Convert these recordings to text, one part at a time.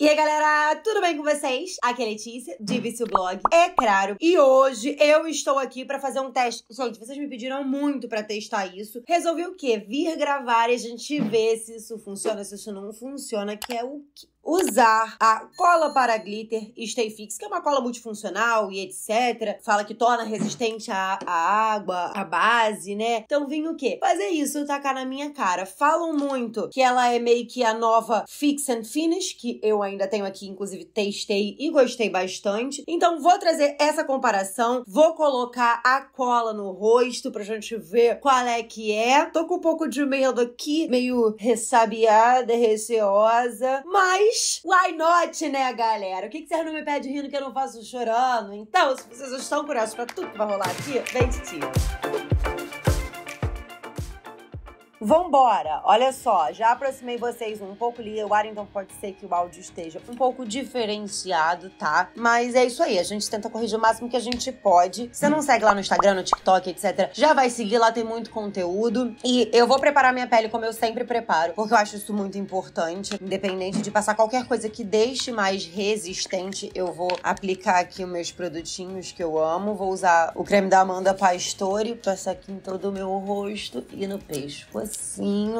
E aí, galera, tudo bem com vocês? Aqui é Letícia, de Vício Blog, é claro. E hoje eu estou aqui para fazer um teste. Gente, vocês me pediram muito para testar isso. Resolvi o quê? Vir gravar e a gente ver se isso funciona, se isso não funciona, que é o quê? usar a cola para glitter Stay Fix, que é uma cola multifuncional e etc. Fala que torna resistente à, à água, à base, né? Então vim o quê? Fazer é isso, tacar na minha cara. Falam muito que ela é meio que a nova Fix and Finish, que eu ainda tenho aqui, inclusive testei e gostei bastante. Então vou trazer essa comparação, vou colocar a cola no rosto pra gente ver qual é que é. Tô com um pouco de medo aqui, meio ressabiada, receosa, mas mas, why not, né, galera? O que, que vocês não me pedem rindo que eu não faço chorando? Então, se vocês estão curiosos pra tudo que vai rolar aqui, vem de ti. Vambora! Olha só, já aproximei vocês um pouco ali, o ar então pode ser que o áudio esteja um pouco diferenciado, tá? Mas é isso aí, a gente tenta corrigir o máximo que a gente pode. Se não segue lá no Instagram, no TikTok, etc., já vai seguir, lá tem muito conteúdo. E eu vou preparar minha pele como eu sempre preparo, porque eu acho isso muito importante. Independente de passar qualquer coisa que deixe mais resistente, eu vou aplicar aqui os meus produtinhos que eu amo. Vou usar o creme da Amanda Pastore, passar aqui em todo o meu rosto e no peixe.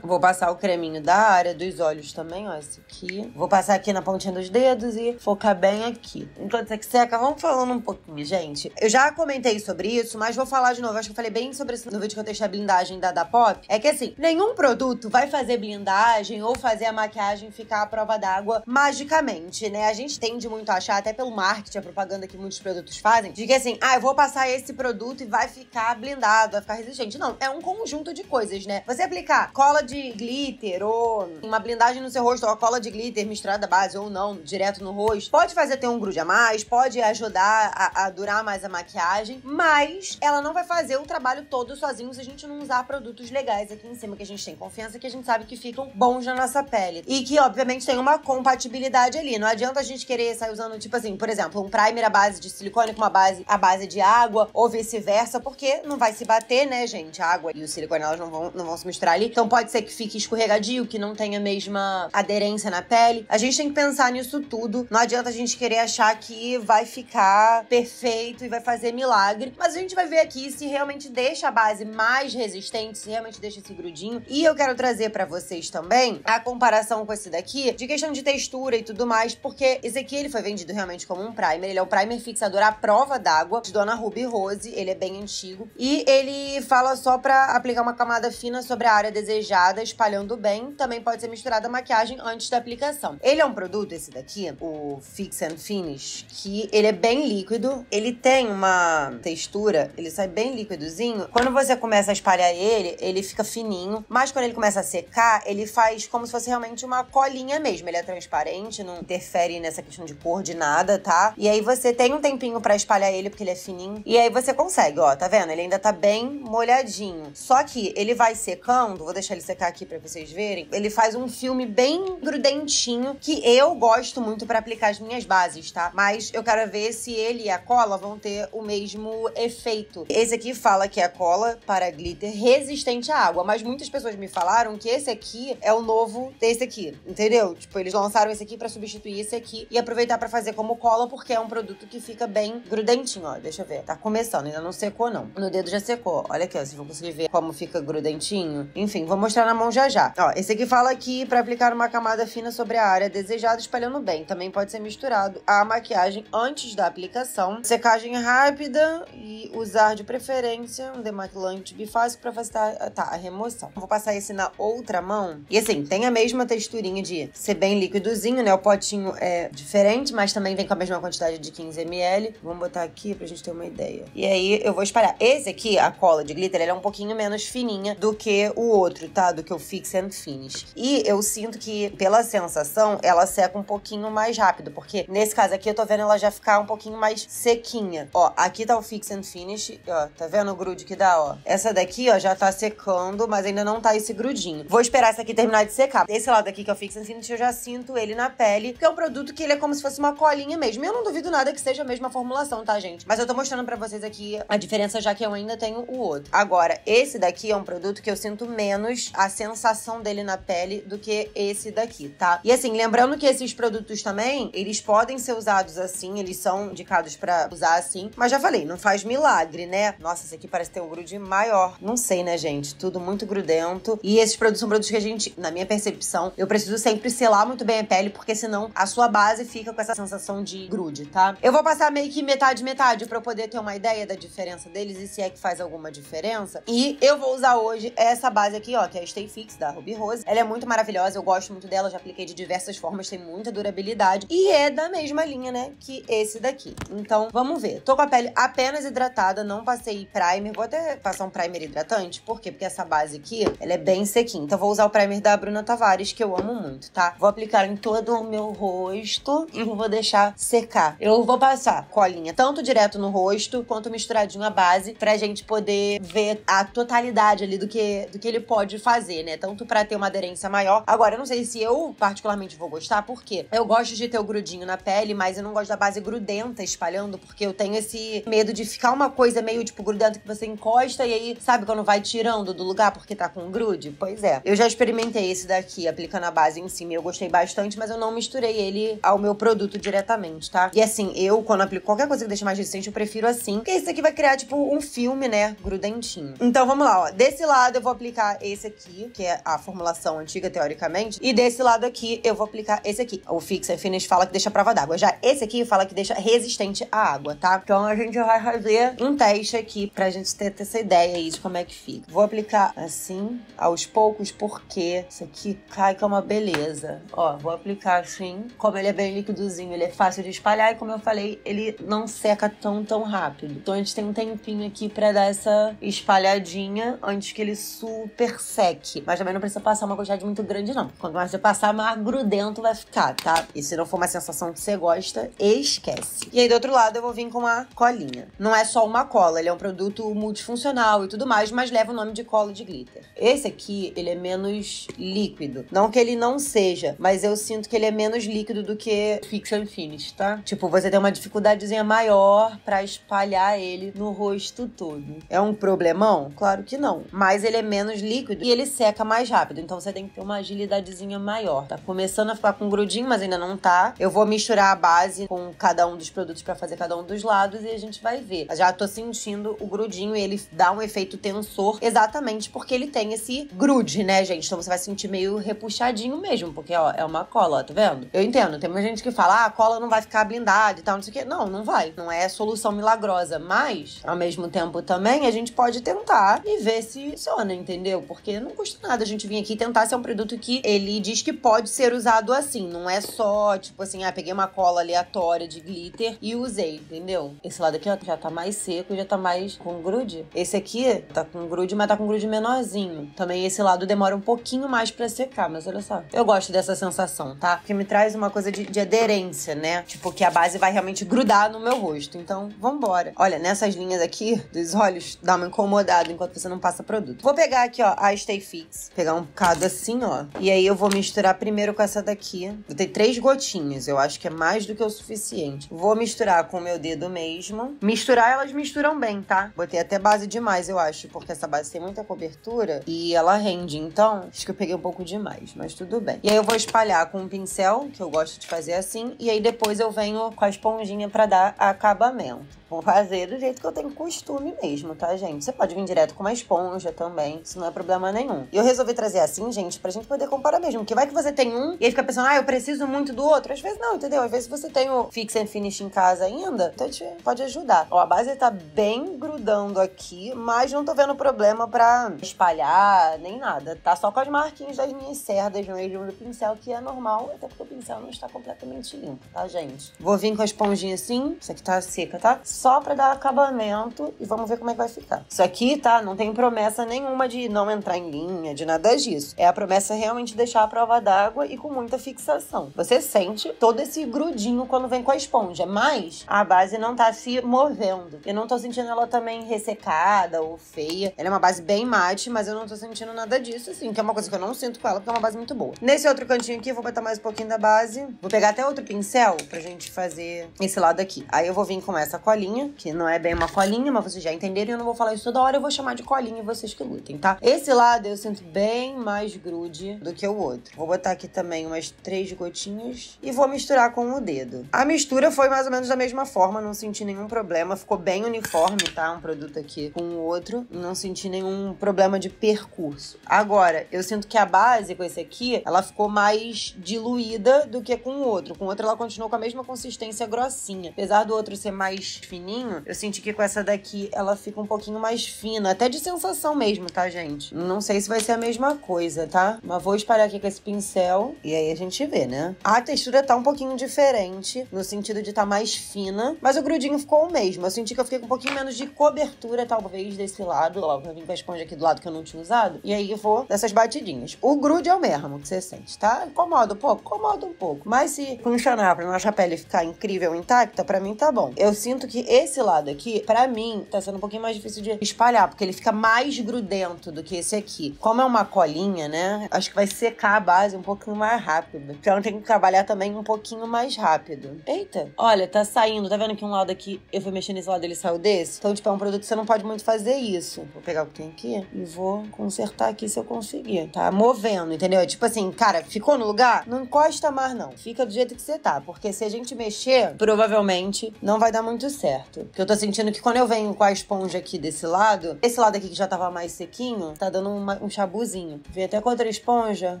Vou passar o creminho da área dos olhos também, ó, esse aqui. Vou passar aqui na pontinha dos dedos e focar bem aqui. Enquanto isso aqui seca, vamos falando um pouquinho, gente. Eu já comentei sobre isso, mas vou falar de novo. Acho que eu falei bem sobre isso no vídeo que eu deixei a blindagem da da Pop. É que assim, nenhum produto vai fazer blindagem ou fazer a maquiagem ficar à prova d'água magicamente, né? A gente tende muito a achar, até pelo marketing, a propaganda que muitos produtos fazem, de que assim, ah, eu vou passar esse produto e vai ficar blindado, vai ficar resistente. Não, é um conjunto de coisas, né? Você aplicar cola de glitter ou uma blindagem no seu rosto, ou a cola de glitter misturada à base ou não, direto no rosto, pode fazer ter um grude a mais, pode ajudar a, a durar mais a maquiagem, mas ela não vai fazer o trabalho todo sozinho se a gente não usar produtos legais aqui em cima, que a gente tem confiança, que a gente sabe que ficam bons na nossa pele. E que, obviamente, tem uma compatibilidade ali. Não adianta a gente querer sair usando, tipo assim, por exemplo, um primer à base de silicone com uma base à base de água, ou vice-versa, porque não vai se bater, né, gente? A água e o silicone, elas não vão, não vão se misturar ali. Então pode ser que fique escorregadio, que não tenha a mesma aderência na pele. A gente tem que pensar nisso tudo. Não adianta a gente querer achar que vai ficar perfeito e vai fazer milagre. Mas a gente vai ver aqui se realmente deixa a base mais resistente, se realmente deixa esse grudinho. E eu quero trazer para vocês também a comparação com esse daqui, de questão de textura e tudo mais, porque esse aqui ele foi vendido realmente como um primer. Ele é um primer fixador à prova d'água de Dona Ruby Rose. Ele é bem antigo. E ele fala só para aplicar uma camada fina sobre a área desejada, espalhando bem, também pode ser misturada a maquiagem antes da aplicação. Ele é um produto, esse daqui, o Fix and Finish, que ele é bem líquido, ele tem uma textura, ele sai bem líquidozinho. Quando você começa a espalhar ele, ele fica fininho, mas quando ele começa a secar, ele faz como se fosse realmente uma colinha mesmo. Ele é transparente, não interfere nessa questão de cor de nada, tá? E aí você tem um tempinho para espalhar ele, porque ele é fininho. E aí você consegue, ó, tá vendo? Ele ainda tá bem molhadinho. Só que ele vai secando vou deixar ele secar aqui para vocês verem. Ele faz um filme bem grudentinho que eu gosto muito para aplicar as minhas bases, tá? Mas eu quero ver se ele e a cola vão ter o mesmo efeito. Esse aqui fala que é a cola para glitter resistente à água, mas muitas pessoas me falaram que esse aqui é o novo desse aqui, entendeu? Tipo, eles lançaram esse aqui para substituir esse aqui e aproveitar para fazer como cola porque é um produto que fica bem grudentinho, ó. Deixa eu ver. Tá começando, ainda não secou não. No dedo já secou. Olha aqui, ó, vocês vão conseguir ver como fica grudentinho. Enfim, vou mostrar na mão já já. Ó, esse aqui fala aqui para aplicar uma camada fina sobre a área desejada, espalhando bem. Também pode ser misturado à maquiagem antes da aplicação. Secagem rápida e usar de preferência um demaquilante bifásico para facilitar tá, a remoção. Vou passar esse na outra mão. E assim, tem a mesma texturinha de ser bem líquidozinho, né? O potinho é diferente, mas também vem com a mesma quantidade de 15 ml. Vamos botar aqui pra gente ter uma ideia. E aí eu vou espalhar. Esse aqui, a cola de glitter, ela é um pouquinho menos fininha do que o outro, tá? Do que o Fix and Finish. E eu sinto que, pela sensação, ela seca um pouquinho mais rápido, porque nesse caso aqui eu tô vendo ela já ficar um pouquinho mais sequinha. Ó, aqui tá o Fix and Finish, ó, tá vendo o grude que dá, ó? Essa daqui, ó, já tá secando, mas ainda não tá esse grudinho. Vou esperar essa aqui terminar de secar. Esse lado aqui, que é o Fix and Finish, eu já sinto ele na pele, porque é um produto que ele é como se fosse uma colinha mesmo. Eu não duvido nada que seja a mesma formulação, tá, gente? Mas eu tô mostrando pra vocês aqui a diferença, já que eu ainda tenho o outro. Agora, esse daqui é um produto que eu sinto menos a sensação dele na pele do que esse daqui, tá? E assim, lembrando que esses produtos também, eles podem ser usados assim, eles são indicados para usar assim, mas já falei, não faz milagre, né? Nossa, esse aqui parece ter um grude maior. Não sei, né, gente? Tudo muito grudento. E esses produtos são produtos que a gente, na minha percepção, eu preciso sempre selar muito bem a pele, porque senão a sua base fica com essa sensação de grude, tá? Eu vou passar meio que metade, metade, para eu poder ter uma ideia da diferença deles e se é que faz alguma diferença. E eu vou usar hoje essa base aqui, ó, que é a Stay Fix da Ruby Rose. Ela é muito maravilhosa, eu gosto muito dela, já apliquei de diversas formas, tem muita durabilidade. E é da mesma linha, né, que esse daqui. Então, vamos ver. Tô com a pele apenas hidratada, não passei primer. Vou até passar um primer hidratante. Por quê? Porque essa base aqui, ela é bem sequinha. Então, vou usar o primer da Bruna Tavares, que eu amo muito, tá? Vou aplicar em todo o meu rosto e vou deixar secar. Eu vou passar colinha tanto direto no rosto, quanto misturadinho a base, pra gente poder ver a totalidade ali do que, do que que ele pode fazer, né? Tanto para ter uma aderência maior. Agora, eu não sei se eu particularmente vou gostar, porque eu gosto de ter o grudinho na pele, mas eu não gosto da base grudenta espalhando, porque eu tenho esse medo de ficar uma coisa meio tipo grudenta que você encosta e aí, sabe, quando vai tirando do lugar porque tá com grude? Pois é. Eu já experimentei esse daqui, aplicando a base em cima, e eu gostei bastante, mas eu não misturei ele ao meu produto diretamente, tá? E assim, eu, quando aplico qualquer coisa que deixa mais resistente, eu prefiro assim, porque esse aqui vai criar, tipo, um filme, né? Grudentinho. Então vamos lá, ó. Desse lado eu vou aplicar aplicar esse aqui, que é a formulação antiga, teoricamente, e desse lado aqui eu vou aplicar esse aqui. O Fix and Finish fala que deixa prova d'água. Já esse aqui fala que deixa resistente à água, tá? Então a gente vai fazer um teste aqui pra gente ter, ter essa ideia aí de como é que fica. Vou aplicar assim, aos poucos, porque isso aqui cai com é uma beleza. Ó, vou aplicar assim. Como ele é bem líquidozinho, ele é fácil de espalhar e como eu falei, ele não seca tão, tão rápido. Então a gente tem um tempinho aqui pra dar essa espalhadinha antes que ele sua persec. Mas também não precisa passar uma quantidade muito grande, não. Quando você passar, mais grudento vai ficar, tá? E se não for uma sensação que você gosta, esquece. E aí, do outro lado, eu vou vir com uma colinha. Não é só uma cola, ele é um produto multifuncional e tudo mais, mas leva o nome de cola de glitter. Esse aqui, ele é menos líquido. Não que ele não seja, mas eu sinto que ele é menos líquido do que Fiction Finish, tá? Tipo, você tem uma dificuldadezinha maior para espalhar ele no rosto todo. É um problemão? Claro que não. Mas ele é menos menos líquido e ele seca mais rápido. Então você tem que ter uma agilidadezinha maior. Tá começando a ficar com grudinho, mas ainda não tá. Eu vou misturar a base com cada um dos produtos para fazer cada um dos lados e a gente vai ver. Já tô sentindo o grudinho, ele dá um efeito tensor exatamente porque ele tem esse grude, né, gente? Então você vai sentir meio repuxadinho mesmo, porque ó, é uma cola, ó, tá vendo? Eu entendo, tem muita gente que fala, ah, a cola não vai ficar blindada e tal, não sei o quê. Não, não vai. Não é solução milagrosa, mas ao mesmo tempo também a gente pode tentar e ver se funciona, entendeu? entendeu? Porque não custa nada a gente vir aqui tentar ser um produto que ele diz que pode ser usado assim. Não é só, tipo assim, ah, peguei uma cola aleatória de glitter e usei, entendeu? Esse lado aqui, ó, já tá mais seco, já tá mais com grude. Esse aqui tá com grude, mas tá com grude menorzinho. Também esse lado demora um pouquinho mais pra secar, mas olha só. Eu gosto dessa sensação, tá? Que me traz uma coisa de, de aderência, né? Tipo, que a base vai realmente grudar no meu rosto. Então, vambora. Olha, nessas linhas aqui dos olhos, dá uma incomodada enquanto você não passa produto. Vou pegar pegar aqui, ó, a Stay Fix. Pegar um bocado assim, ó. E aí eu vou misturar primeiro com essa daqui. Eu tenho três gotinhas, eu acho que é mais do que o suficiente. Vou misturar com o meu dedo mesmo. Misturar, elas misturam bem, tá? Botei até base demais, eu acho, porque essa base tem muita cobertura e ela rende. Então, acho que eu peguei um pouco demais, mas tudo bem. E aí eu vou espalhar com um pincel, que eu gosto de fazer assim. E aí depois eu venho com a esponjinha para dar acabamento. Vou fazer do jeito que eu tenho costume mesmo, tá, gente? Você pode vir direto com uma esponja também, isso não é problema nenhum. E eu resolvi trazer assim, gente, pra gente poder comparar mesmo. Porque vai que você tem um e aí fica pensando, ah, eu preciso muito do outro. Às vezes não, entendeu? Às vezes você tem o fix and finish em casa ainda, então a gente pode ajudar. Ó, a base tá bem grudando aqui, mas não tô vendo problema pra espalhar nem nada. Tá só com as marquinhas das minhas cerdas no meio do pincel, que é normal, até porque o pincel não está completamente limpo, tá, gente? Vou vir com a esponjinha assim, isso aqui tá seca, tá? só para dar acabamento e vamos ver como é que vai ficar. Isso aqui, tá? Não tem promessa nenhuma de não entrar em linha, de nada disso. É a promessa realmente de deixar a prova d'água e com muita fixação. Você sente todo esse grudinho quando vem com a esponja, mas a base não tá se movendo. Eu não tô sentindo ela também ressecada ou feia. Ela é uma base bem mate, mas eu não tô sentindo nada disso, assim, que é uma coisa que eu não sinto com ela, porque é uma base muito boa. Nesse outro cantinho aqui, eu vou botar mais um pouquinho da base. Vou pegar até outro pincel pra gente fazer esse lado aqui. Aí eu vou vir com essa colinha colinha, que não é bem uma colinha, mas vocês já entenderam, eu não vou falar isso toda hora, eu vou chamar de colinha e vocês que lutem, tá? Esse lado eu sinto bem mais grude do que o outro. Vou botar aqui também umas três gotinhas e vou misturar com o dedo. A mistura foi mais ou menos da mesma forma, não senti nenhum problema, ficou bem uniforme, tá? Um produto aqui com o outro, não senti nenhum problema de percurso. Agora, eu sinto que a base com esse aqui, ela ficou mais diluída do que com o outro. Com o outro ela continuou com a mesma consistência grossinha, apesar do outro ser mais fininho, eu senti que com essa daqui ela fica um pouquinho mais fina, até de sensação mesmo, tá, gente? Não sei se vai ser a mesma coisa, tá? Mas vou espalhar aqui com esse pincel e aí a gente vê, né? A textura tá um pouquinho diferente, no sentido de tá mais fina, mas o grudinho ficou o mesmo. Eu senti que eu fiquei com um pouquinho menos de cobertura, talvez, desse lado. logo eu vim com a esponja aqui do lado que eu não tinha usado. E aí eu vou dessas batidinhas. O grude é o mesmo que você sente, tá? Incomoda um pouco? Incomoda um pouco. Mas se funcionar pra nossa pele ficar incrível intacta, pra mim tá bom. Eu sinto que esse lado aqui, para mim, tá sendo um pouquinho mais difícil de espalhar, porque ele fica mais grudento do que esse aqui. Como é uma colinha, né? Acho que vai secar a base um pouquinho mais rápido. Então tem que trabalhar também um pouquinho mais rápido. Eita! Olha, tá saindo. Tá vendo que um lado aqui eu fui mexendo nesse lado ele saiu desse? Então, tipo, é um produto que você não pode muito fazer isso. Vou pegar o que tem aqui e vou consertar aqui se eu conseguir. Tá movendo, entendeu? É tipo assim, cara, ficou no lugar? Não encosta mais, não. Fica do jeito que você tá. Porque se a gente mexer, provavelmente não vai dar muito certo certo. Que eu tô sentindo que quando eu venho com a esponja aqui desse lado, esse lado aqui que já tava mais sequinho, tá dando uma, um chabuzinho. Vem até com outra esponja,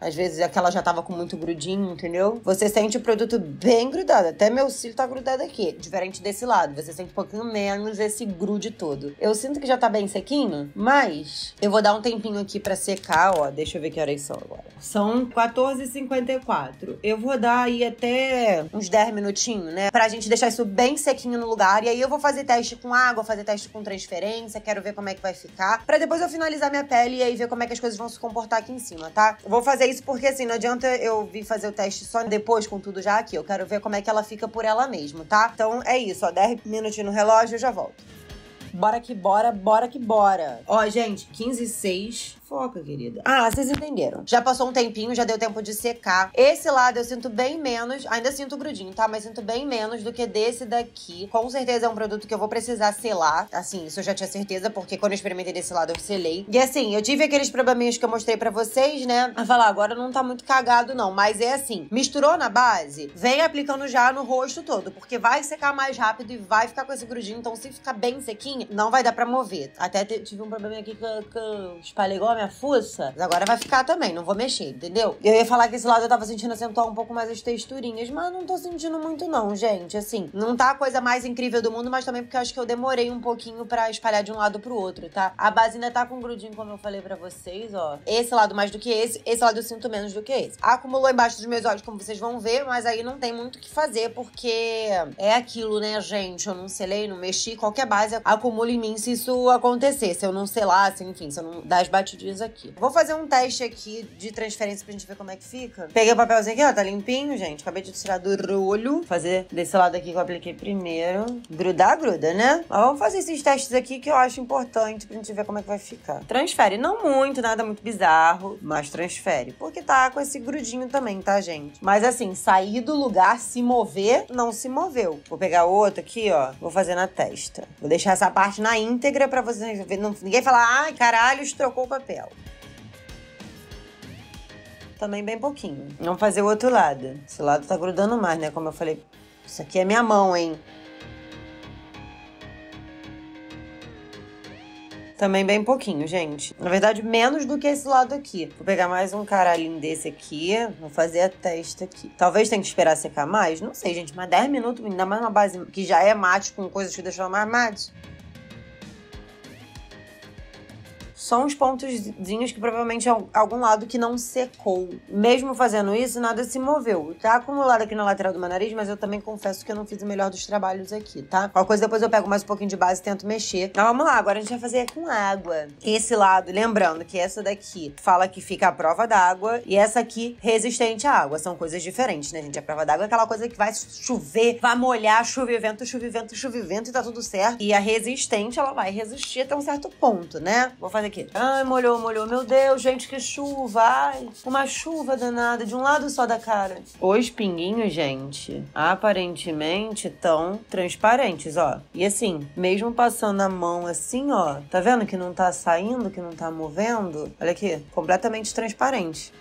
às vezes aquela já tava com muito grudinho, entendeu? Você sente o produto bem grudado, até meu cílio tá grudado aqui, diferente desse lado. Você sente um pouquinho menos esse grude todo. Eu sinto que já tá bem sequinho, mas eu vou dar um tempinho aqui para secar, ó. Deixa eu ver que horas são agora. São 14h54. Eu vou dar aí até uns 10 minutinhos, né? Pra gente deixar isso bem sequinho no lugar e aí eu vou fazer teste com água, fazer teste com transferência, quero ver como é que vai ficar, para depois eu finalizar minha pele e aí ver como é que as coisas vão se comportar aqui em cima, tá? vou fazer isso porque assim, não adianta eu vir fazer o teste só depois com tudo já aqui, eu quero ver como é que ela fica por ela mesma, tá? Então é isso, ó, 10 minutinhos no relógio, eu já volto. Bora que bora, bora que bora. Ó, gente, 15 e 6 fofoca, querida. Ah, vocês entenderam. Já passou um tempinho, já deu tempo de secar. Esse lado eu sinto bem menos, ainda sinto grudinho, tá? Mas sinto bem menos do que desse daqui. Com certeza é um produto que eu vou precisar selar. Assim, isso eu já tinha certeza, porque quando eu experimentei desse lado eu selei. E assim, eu tive aqueles probleminhas que eu mostrei para vocês, né? A falar, agora não tá muito cagado não, mas é assim, misturou na base, vem aplicando já no rosto todo, porque vai secar mais rápido e vai ficar com esse grudinho, então se ficar bem sequinha, não vai dar para mover. Até tive um problema aqui que eu espalhei igual a minha fuça, agora vai ficar também, não vou mexer, entendeu? Eu ia falar que esse lado eu tava sentindo acentuar um pouco mais as texturinhas, mas não tô sentindo muito não, gente. Assim, não tá a coisa mais incrível do mundo, mas também porque eu acho que eu demorei um pouquinho para espalhar de um lado pro outro, tá? A base ainda tá com grudinho, como eu falei para vocês, ó. Esse lado mais do que esse, esse lado eu sinto menos do que esse. Acumulou embaixo dos meus olhos, como vocês vão ver, mas aí não tem muito o que fazer, porque é aquilo, né, gente? Eu não selei, não mexi. Qualquer base acumula em mim se isso acontecer. Se eu não selasse, enfim, se eu não dar as batidinhas dias aqui. Vou fazer um teste aqui de transferência pra gente ver como é que fica. Peguei o papelzinho aqui, ó, tá limpinho, gente. Acabei de tirar do rolho. Fazer desse lado aqui que eu apliquei primeiro. Grudar, gruda, né? Mas vamos fazer esses testes aqui que eu acho importante pra gente ver como é que vai ficar. Transfere, não muito, nada muito bizarro, mas transfere. Porque tá com esse grudinho também, tá, gente? Mas assim, sair do lugar, se mover, não se moveu. Vou pegar outro aqui, ó. Vou fazer na testa. Vou deixar essa parte na íntegra pra vocês verem. Ninguém falar, ai, caralho, trocou o papel. Também bem pouquinho. Vamos fazer o outro lado. Esse lado tá grudando mais, né? Como eu falei, isso aqui é minha mão, hein? Também bem pouquinho, gente. Na verdade, menos do que esse lado aqui. Vou pegar mais um caralhinho desse aqui. Vou fazer a testa aqui. Talvez tenha que esperar secar mais. Não sei, gente. Mas 10 minutos, ainda mais uma base que já é mate com coisas que deixam mais mate. só uns pontoszinhos que provavelmente é algum lado que não secou. Mesmo fazendo isso, nada se moveu. Tá acumulado aqui na lateral do meu nariz, mas eu também confesso que eu não fiz o melhor dos trabalhos aqui, tá? Qualquer coisa depois eu pego mais um pouquinho de base e tento mexer. Então vamos lá, agora a gente vai fazer com água. Esse lado, lembrando que essa daqui fala que fica à prova d'água e essa aqui resistente à água. São coisas diferentes, né, gente? A prova d'água é aquela coisa que vai chover, vai molhar, chove vento, chove vento, chove vento e tá tudo certo. E a resistente, ela vai resistir até um certo ponto, né? Vou fazer aqui Jaqueta. Ai, molhou, molhou. Meu Deus, gente, que chuva. Ai, uma chuva danada, de um lado só da cara. Os pinguinhos, gente, aparentemente tão transparentes, ó. E assim, mesmo passando a mão assim, ó, tá vendo que não tá saindo, que não tá movendo? Olha aqui, completamente transparente.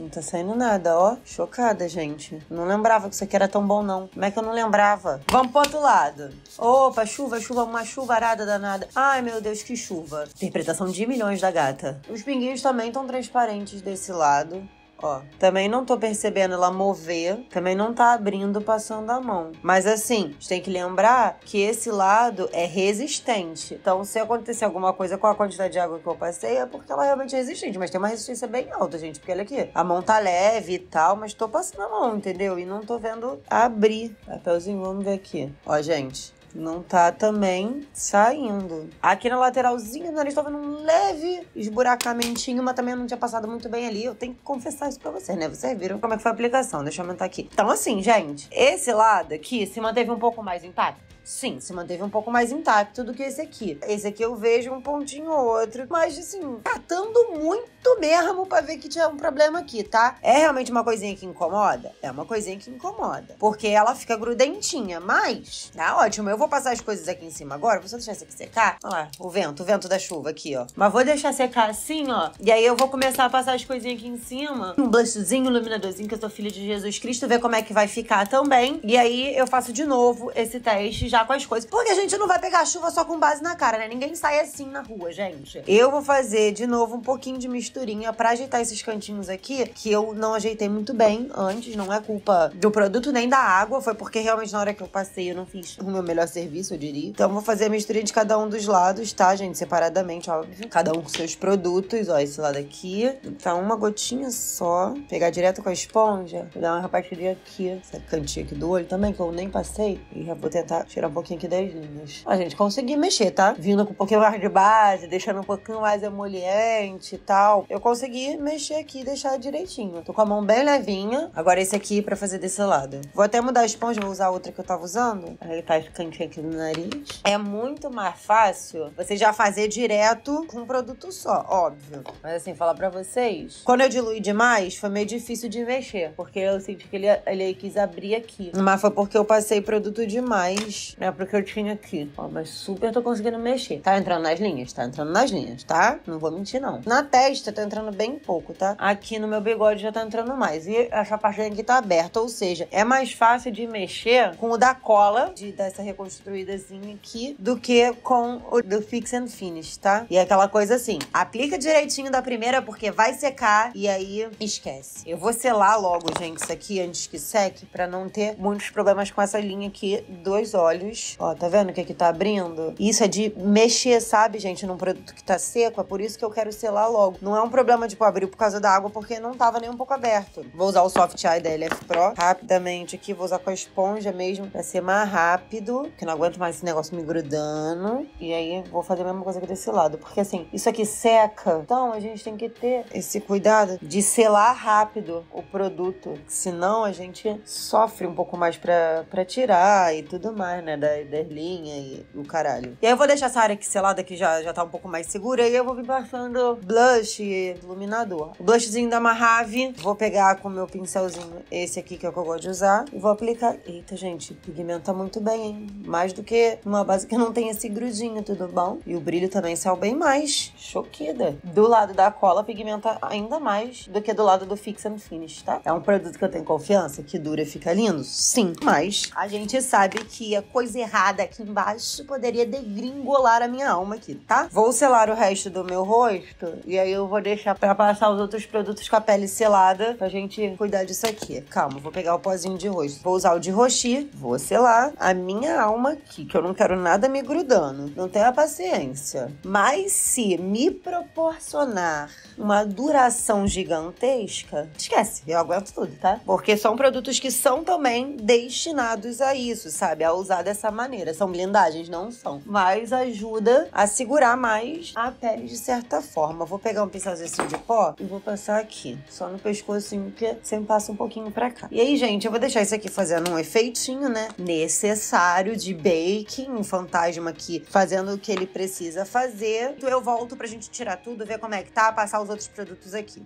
Não tá saindo nada, ó. Chocada, gente. Não lembrava que isso aqui era tão bom, não. Como é que eu não lembrava? Vamos pro outro lado. Opa, chuva, chuva, uma chuvarada danada. Ai, meu Deus, que chuva. Interpretação de milhões da gata. Os pinguinhos também estão transparentes desse lado. Ó, também não tô percebendo ela mover, também não tá abrindo passando a mão. Mas assim, a gente tem que lembrar que esse lado é resistente. Então, se acontecer alguma coisa com a quantidade de água que eu passei, é porque ela é realmente é resistente. Mas tem uma resistência bem alta, gente, porque olha aqui, é a mão tá leve e tal, mas tô passando a mão, entendeu? E não tô vendo abrir. Papelzinho, vamos ver aqui. Ó, gente, não tá também saindo. Aqui na lateralzinha, eles nariz vendo tá num leve esburacamentinho, mas também não tinha passado muito bem ali. Eu tenho que confessar isso pra vocês, né? Vocês viram como é que foi a aplicação. Deixa eu aumentar aqui. Então, assim, gente, esse lado aqui se manteve um pouco mais intacto. Sim, se manteve um pouco mais intacto do que esse aqui. Esse aqui eu vejo um pontinho ou outro, mas assim, catando muito mesmo para ver que tinha um problema aqui, tá? É realmente uma coisinha que incomoda? É uma coisinha que incomoda. Porque ela fica grudentinha, mas tá ótimo. Eu vou passar as coisas aqui em cima agora, vou só deixar isso aqui secar. Olha lá, o vento, o vento da chuva aqui, ó. Mas vou deixar secar assim, ó. E aí eu vou começar a passar as coisinhas aqui em cima. Um blushzinho, um iluminadorzinho, que eu sou filha de Jesus Cristo, ver como é que vai ficar também. E aí eu faço de novo esse teste já com as coisas. Porque a gente não vai pegar chuva só com base na cara, né? Ninguém sai assim na rua, gente. Eu vou fazer de novo um pouquinho de misturinha pra ajeitar esses cantinhos aqui, que eu não ajeitei muito bem antes. Não é culpa do produto nem da água, foi porque realmente na hora que eu passei eu não fiz o meu melhor serviço, eu diria. Então vou fazer a misturinha de cada um dos lados, tá, gente? Separadamente, óbvio. Cada um com seus produtos, ó, esse lado aqui. Então uma gotinha só. Pegar direto com a esponja, vou dar uma rapadinha aqui, essa cantinha aqui do olho também, que eu nem passei. E já vou tentar tira um pouquinho aqui das linhas. A gente consegui mexer, tá? Vindo com um pouquinho mais de base, deixando um pouquinho mais emoliente e tal. Eu consegui mexer aqui e deixar direitinho. Tô com a mão bem levinha. Agora esse aqui é pra fazer desse lado. Vou até mudar a esponja, vou usar a outra que eu tava usando. Ele tá cantinho aqui no nariz. É muito mais fácil você já fazer direto com um produto só, óbvio. Mas assim, falar pra vocês, quando eu diluí demais, foi meio difícil de mexer. Porque eu senti que ele, ele quis abrir aqui. Mas foi porque eu passei produto demais é Porque eu tinha aqui. Ó, mas super tô conseguindo mexer. Tá entrando nas linhas, tá entrando nas linhas, tá? Não vou mentir, não. Na testa tá entrando bem pouco, tá? Aqui no meu bigode já tá entrando mais. E essa parte aqui tá aberta, ou seja, é mais fácil de mexer com o da cola, de, dessa reconstruídazinha aqui, do que com o do Fix and Finish, tá? E é aquela coisa assim, aplica direitinho da primeira porque vai secar e aí esquece. Eu vou selar logo, gente, isso aqui antes que seque, para não ter muitos problemas com essa linha aqui dos olhos olhos. Ó, tá vendo o que que tá abrindo? Isso é de mexer, sabe, gente, num produto que tá seco. É por isso que eu quero selar logo. Não é um problema, tipo, abrir por causa da água, porque não tava nem um pouco aberto. Vou usar o Soft Eye da LF Pro rapidamente aqui. Vou usar com a esponja mesmo, pra ser mais rápido. Que não aguento mais esse negócio me grudando. E aí, vou fazer a mesma coisa aqui desse lado. Porque, assim, isso aqui seca. Então, a gente tem que ter esse cuidado de selar rápido o produto. Senão, a gente sofre um pouco mais pra, pra tirar e tudo mais, né? né? Da, da e o caralho. E aí eu vou deixar essa área aqui selada que já, já tá um pouco mais segura. E eu vou vir passando blush e iluminador. O blushzinho da Marave, Vou pegar com o meu pincelzinho esse aqui, que é o que eu gosto de usar. E vou aplicar. Eita, gente, pigmenta muito bem, hein? Mais do que uma base que não tem esse grudinho, tudo bom? E o brilho também saiu bem mais. Choquida. Do lado da cola, pigmenta ainda mais do que do lado do Fix and Finish, tá? É um produto que eu tenho confiança, que dura e fica lindo? Sim, mas a gente sabe que a coisa errada aqui embaixo poderia degringolar a minha alma aqui, tá? Vou selar o resto do meu rosto e aí eu vou deixar pra passar os outros produtos com a pele selada pra gente cuidar disso aqui. Calma, vou pegar o pozinho de rosto. Vou usar o de roxi, vou selar a minha alma aqui, que eu não quero nada me grudando. Não tenho paciência. Mas se me proporcionar uma duração gigantesca, esquece, eu aguento tudo, tá? Porque são produtos que são também destinados a isso, sabe? A usar dessa maneira. São blindagens, não são. Mas ajuda a segurar mais a pele de certa forma. Vou pegar um pincelzinho de pó e vou passar aqui. Só no pescoço, assim, porque sempre passa um pouquinho pra cá. E aí, gente, eu vou deixar isso aqui fazendo um efeitinho, né? Necessário de baking. Um fantasma aqui fazendo o que ele precisa fazer. Eu volto pra gente tirar tudo, ver como é que tá, passar os outros produtos aqui.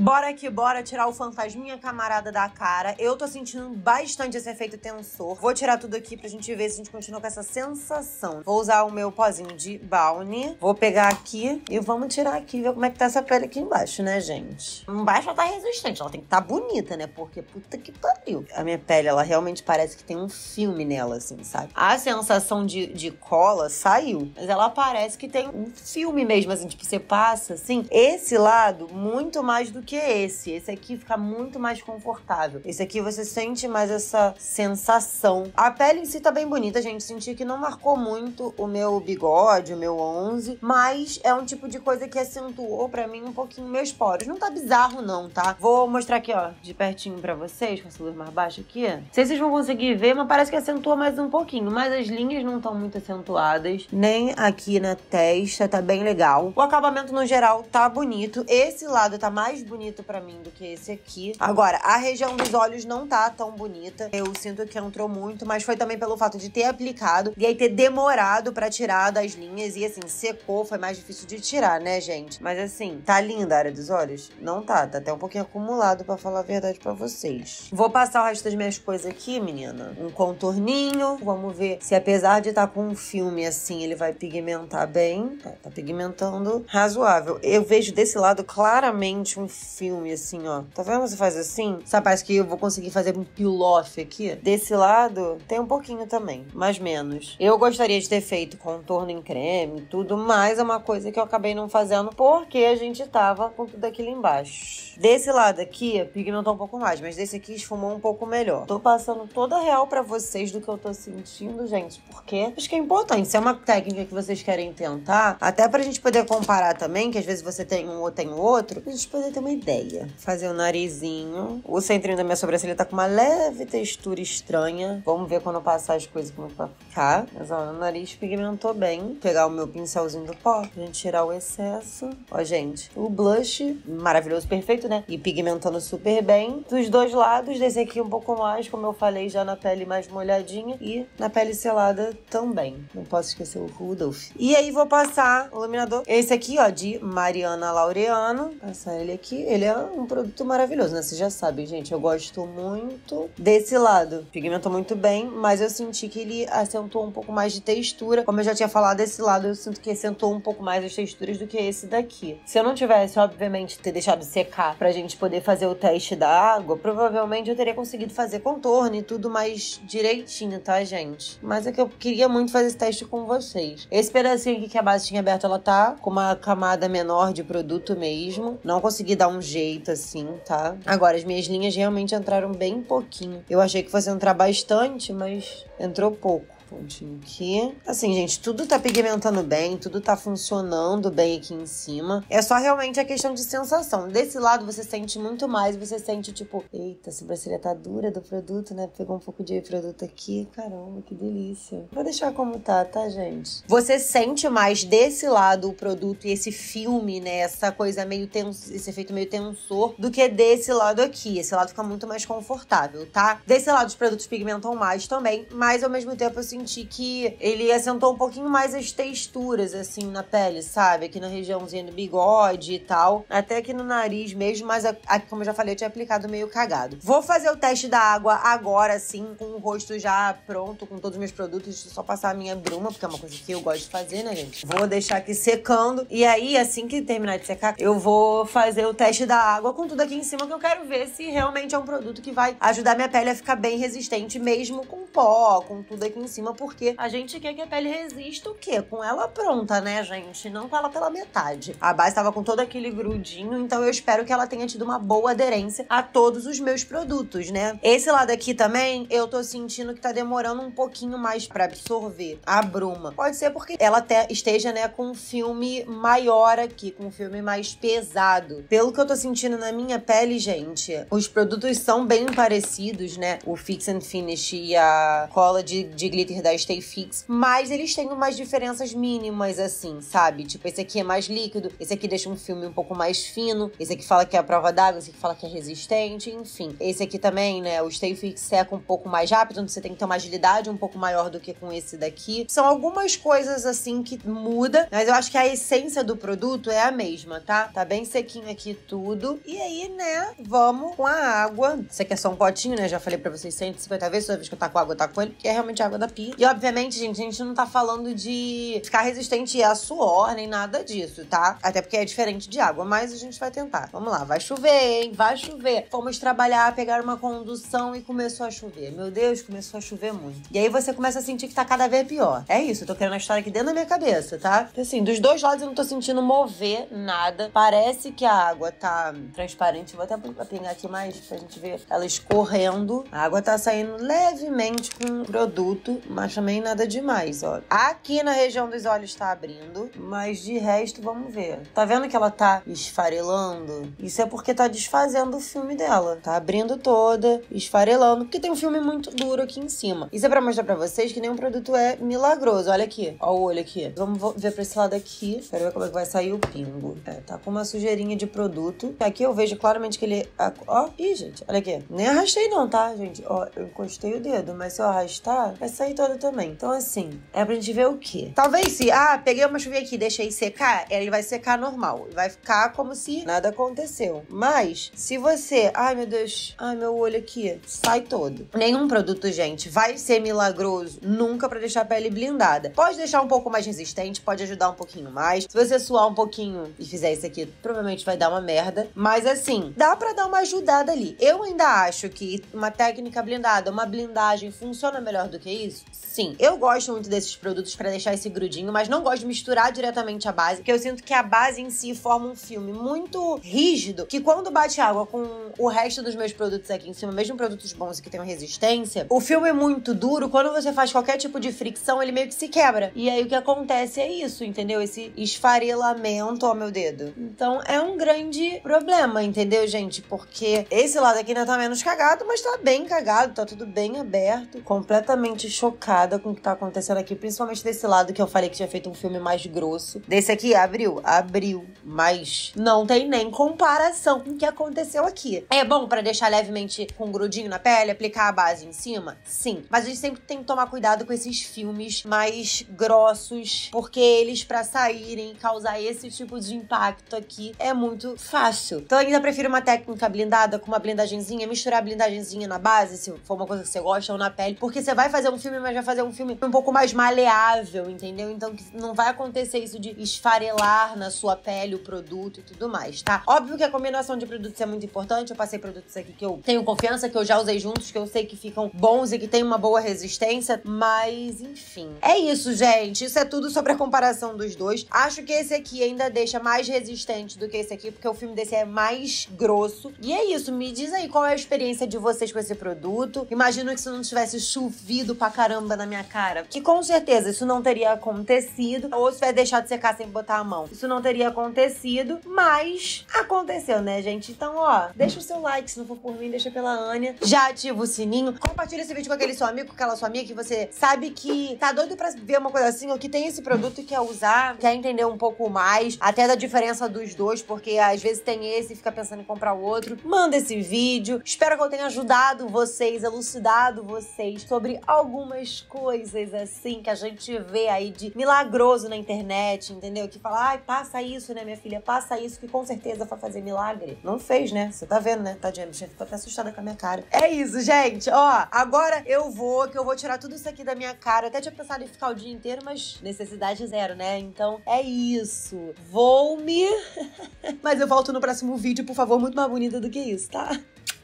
Bora que bora tirar o fantasminha camarada da cara. Eu tô sentindo bastante esse efeito tensor. Vou tirar tudo aqui pra gente ver se a gente continua com essa sensação. Vou usar o meu pozinho de balne. Vou pegar aqui e vamos tirar aqui e ver como é que tá essa pele aqui embaixo, né, gente? Embaixo ela tá resistente, ela tem que tá bonita, né? Porque puta que pariu. A minha pele, ela realmente parece que tem um filme nela, assim, sabe? A sensação de, de cola saiu, mas ela parece que tem um filme mesmo, assim, tipo, você passa, assim. Esse lado, muito mais do que é esse. Esse aqui fica muito mais confortável. Esse aqui você sente mais essa sensação. A pele em si tá bem bonita, gente. Senti que não marcou muito o meu bigode, o meu 11, mas é um tipo de coisa que acentuou para mim um pouquinho meus poros. Não tá bizarro não, tá? Vou mostrar aqui, ó, de pertinho para vocês, com essa luz mais baixa aqui. Não sei se vocês vão conseguir ver, mas parece que acentua mais um pouquinho, mas as linhas não estão muito acentuadas, nem aqui na testa, tá bem legal. O acabamento no geral tá bonito. Esse lado tá mais bonito bonito para mim do que esse aqui. Agora, a região dos olhos não tá tão bonita. Eu sinto que entrou muito, mas foi também pelo fato de ter aplicado e aí ter demorado para tirar das linhas. E assim, secou, foi mais difícil de tirar, né, gente? Mas assim, tá linda a área dos olhos? Não tá, tá até um pouquinho acumulado para falar a verdade para vocês. Vou passar o resto das minhas coisas aqui, menina. Um contorninho, vamos ver se apesar de estar tá com um filme assim, ele vai pigmentar bem. É, tá pigmentando razoável. Eu vejo desse lado claramente um filme, assim, ó. Tá vendo você faz assim? Sabe, parece que eu vou conseguir fazer um peel-off aqui. Desse lado, tem um pouquinho também, mais menos. Eu gostaria de ter feito contorno em creme tudo, mas é uma coisa que eu acabei não fazendo porque a gente tava com tudo aquilo embaixo. Desse lado aqui, pigmentou tá um pouco mais, mas desse aqui esfumou um pouco melhor. Tô passando toda a real para vocês do que eu tô sentindo, gente, porque acho que é importante. Se é uma técnica que vocês querem tentar, até pra gente poder comparar também, que às vezes você tem um ou tem o outro, a gente poder ter uma uma ideia. Fazer o narizinho. O centrinho da minha sobrancelha tá com uma leve textura estranha. Vamos ver quando passar as coisas como é vai ficar. Mas ó, o nariz pigmentou bem. Pegar o meu pincelzinho do pó pra gente tirar o excesso. Ó, gente, o blush maravilhoso, perfeito, né? E pigmentando super bem. Dos dois lados, desse aqui um pouco mais, como eu falei, já na pele mais molhadinha. E na pele selada também. Não posso esquecer o Rudolph. E aí vou passar o iluminador. Esse aqui, ó, de Mariana Laureano. Passar ele aqui ele é um produto maravilhoso, né? Vocês já sabem, gente, eu gosto muito desse lado. Pigmentou muito bem, mas eu senti que ele acentuou um pouco mais de textura. Como eu já tinha falado, esse lado eu sinto que acentuou um pouco mais as texturas do que esse daqui. Se eu não tivesse, obviamente, ter deixado secar pra gente poder fazer o teste da água, provavelmente eu teria conseguido fazer contorno e tudo mais direitinho, tá, gente? Mas é que eu queria muito fazer esse teste com vocês. Esse pedacinho aqui que a base tinha aberto, ela tá com uma camada menor de produto mesmo. Não consegui dar dar um jeito, assim, tá? Agora, as minhas linhas realmente entraram bem pouquinho. Eu achei que fosse entrar bastante, mas entrou pouco pontinho aqui. Assim, gente, tudo tá pigmentando bem, tudo tá funcionando bem aqui em cima. É só realmente a questão de sensação. Desse lado você sente muito mais, você sente tipo, eita, a sobrancelha tá dura do produto, né? Pegou um pouco de produto aqui, caramba, que delícia. Vou deixar como tá, tá, gente? Você sente mais desse lado o produto e esse filme, né? Essa coisa meio tenso, esse efeito meio tensor, do que desse lado aqui. Esse lado fica muito mais confortável, tá? Desse lado os produtos pigmentam mais também, mas ao mesmo tempo eu sinto assim, senti que ele assentou um pouquinho mais as texturas, assim, na pele, sabe? Aqui na regiãozinha do bigode e tal. Até aqui no nariz mesmo, mas aqui, como eu já falei, eu tinha aplicado meio cagado. Vou fazer o teste da água agora, assim, com o rosto já pronto, com todos os meus produtos. Deixa eu só passar a minha bruma, porque é uma coisa que eu gosto de fazer, né, gente? Vou deixar aqui secando. E aí, assim que terminar de secar, eu vou fazer o teste da água com tudo aqui em cima, que eu quero ver se realmente é um produto que vai ajudar minha pele a ficar bem resistente, mesmo com pó, com tudo aqui em cima cima, porque a gente quer que a pele resista o quê? Com ela pronta, né, gente? Não com ela pela metade. A base estava com todo aquele grudinho, então eu espero que ela tenha tido uma boa aderência a todos os meus produtos, né? Esse lado aqui também, eu tô sentindo que tá demorando um pouquinho mais para absorver a bruma. Pode ser porque ela até esteja, né, com um filme maior aqui, com um filme mais pesado. Pelo que eu tô sentindo na minha pele, gente, os produtos são bem parecidos, né? O Fix and Finish e a cola de, de glitter da da Fix, mas eles têm umas diferenças mínimas, assim, sabe? Tipo, esse aqui é mais líquido, esse aqui deixa um filme um pouco mais fino, esse aqui fala que é a prova d'água, esse aqui fala que é resistente, enfim. Esse aqui também, né, o Stay Fix seca um pouco mais rápido, então você tem que ter uma agilidade um pouco maior do que com esse daqui. São algumas coisas, assim, que muda, mas eu acho que a essência do produto é a mesma, tá? Tá bem sequinho aqui tudo. E aí, né, vamos com a água. Isso aqui é só um potinho, né? Já falei pra vocês 150 vezes, toda vez que eu tá com água, eu tá com ele, porque é realmente água da pia e obviamente, gente, a gente não tá falando de ficar resistente a suor nem nada disso, tá? Até porque é diferente de água, mas a gente vai tentar. Vamos lá, vai chover, hein? Vai chover. Fomos trabalhar, pegar uma condução e começou a chover. Meu Deus, começou a chover muito. E aí você começa a sentir que tá cada vez pior. É isso, eu tô querendo a história aqui dentro da minha cabeça, tá? Assim, dos dois lados eu não tô sentindo mover nada. Parece que a água tá transparente. Vou até pingar aqui mais pra gente ver ela escorrendo. A água tá saindo levemente com produto, mas também nada demais, ó. Aqui na região dos olhos tá abrindo, mas de resto vamos ver. Tá vendo que ela tá esfarelando? Isso é porque tá desfazendo o filme dela. Tá abrindo toda, esfarelando, porque tem um filme muito duro aqui em cima. Isso é pra mostrar pra vocês que nenhum produto é milagroso. Olha aqui, ó o olho aqui. Vamos ver pra esse lado aqui. Quero ver como é que vai sair o pingo. É, tá com uma sujeirinha de produto. Aqui eu vejo claramente que ele... Ó, ih, gente, olha aqui. Nem arrastei não, tá, gente? Ó, eu encostei o dedo, mas se eu arrastar, vai sair toda também. Então, assim, é pra gente ver o quê? Talvez se, ah, peguei uma chuvinha aqui, deixei secar, ele vai secar normal. Vai ficar como se nada aconteceu. Mas, se você, ai meu Deus, ai meu olho aqui, sai todo. Nenhum produto, gente, vai ser milagroso nunca para deixar a pele blindada. Pode deixar um pouco mais resistente, pode ajudar um pouquinho mais. Se você suar um pouquinho e fizer isso aqui, provavelmente vai dar uma merda. Mas, assim, dá para dar uma ajudada ali. Eu ainda acho que uma técnica blindada, uma blindagem funciona melhor do que isso? Sim, eu gosto muito desses produtos para deixar esse grudinho, mas não gosto de misturar diretamente a base, porque eu sinto que a base em si forma um filme muito rígido, que quando bate água com o resto dos meus produtos aqui em cima, mesmo produtos bons e que tenham resistência, o filme é muito duro, quando você faz qualquer tipo de fricção, ele meio que se quebra. E aí o que acontece é isso, entendeu? Esse esfarelamento ao meu dedo. Então é um grande problema, entendeu, gente? Porque esse lado aqui ainda tá menos cagado, mas tá bem cagado, tá tudo bem aberto, completamente chocado chocada com o que tá acontecendo aqui, principalmente desse lado que eu falei que tinha feito um filme mais grosso. Desse aqui abriu, abriu, mas não tem nem comparação com o que aconteceu aqui. É bom para deixar levemente com um grudinho na pele, aplicar a base em cima? Sim, mas a gente sempre tem que tomar cuidado com esses filmes mais grossos, porque eles para saírem, causar esse tipo de impacto aqui é muito fácil. Então eu ainda prefiro uma técnica blindada com uma blindagenzinha, misturar a blindagenzinha na base, se for uma coisa que você gosta ou na pele, porque você vai fazer um filme mais mas vai fazer um filme um pouco mais maleável, entendeu? Então que não vai acontecer isso de esfarelar na sua pele o produto e tudo mais, tá? Óbvio que a combinação de produtos é muito importante. Eu passei produtos aqui que eu tenho confiança, que eu já usei juntos, que eu sei que ficam bons e que tem uma boa resistência, mas enfim. É isso, gente. Isso é tudo sobre a comparação dos dois. Acho que esse aqui ainda deixa mais resistente do que esse aqui, porque o filme desse é mais grosso. E é isso, me diz aí qual é a experiência de vocês com esse produto. Imagino que se não tivesse chovido pra caramba caramba na minha cara. Que com certeza isso não teria acontecido. Ou se vai deixar de secar sem botar a mão. Isso não teria acontecido, mas aconteceu, né, gente? Então, ó, deixa o seu like. Se não for por mim, deixa pela Ania. Já ativa o sininho. Compartilha esse vídeo com aquele seu amigo, com aquela sua amiga que você sabe que tá doido pra ver uma coisa assim, ou que tem esse produto e quer usar, quer entender um pouco mais, até da diferença dos dois, porque às vezes tem esse e fica pensando em comprar o outro. Manda esse vídeo. Espero que eu tenha ajudado vocês, elucidado vocês sobre algumas coisas assim que a gente vê aí de milagroso na internet, entendeu? Que fala, ai, passa isso, né, minha filha? Passa isso, que com certeza vai fazer milagre. Não fez, né? Você tá vendo, né? Tadinha, tá, gente, tô até assustada com a minha cara. É isso, gente. Ó, agora eu vou, que eu vou tirar tudo isso aqui da minha cara. Eu até tinha pensado em ficar o dia inteiro, mas necessidade zero, né? Então é isso. Vou me. mas eu volto no próximo vídeo, por favor, muito mais bonita do que isso, tá?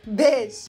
Beijo!